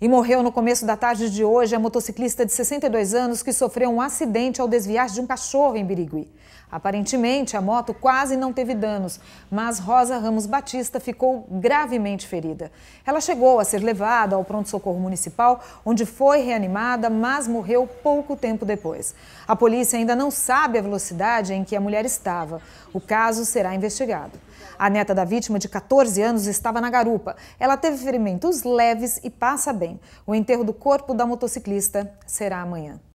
E morreu no começo da tarde de hoje a motociclista de 62 anos que sofreu um acidente ao desviar de um cachorro em Birigui. Aparentemente, a moto quase não teve danos, mas Rosa Ramos Batista ficou gravemente ferida. Ela chegou a ser levada ao pronto-socorro municipal, onde foi reanimada, mas morreu pouco tempo depois. A polícia ainda não sabe a velocidade em que a mulher estava. O caso será investigado. A neta da vítima, de 14 anos, estava na garupa. Ela teve ferimentos leves e passa bem. O enterro do corpo da motociclista será amanhã.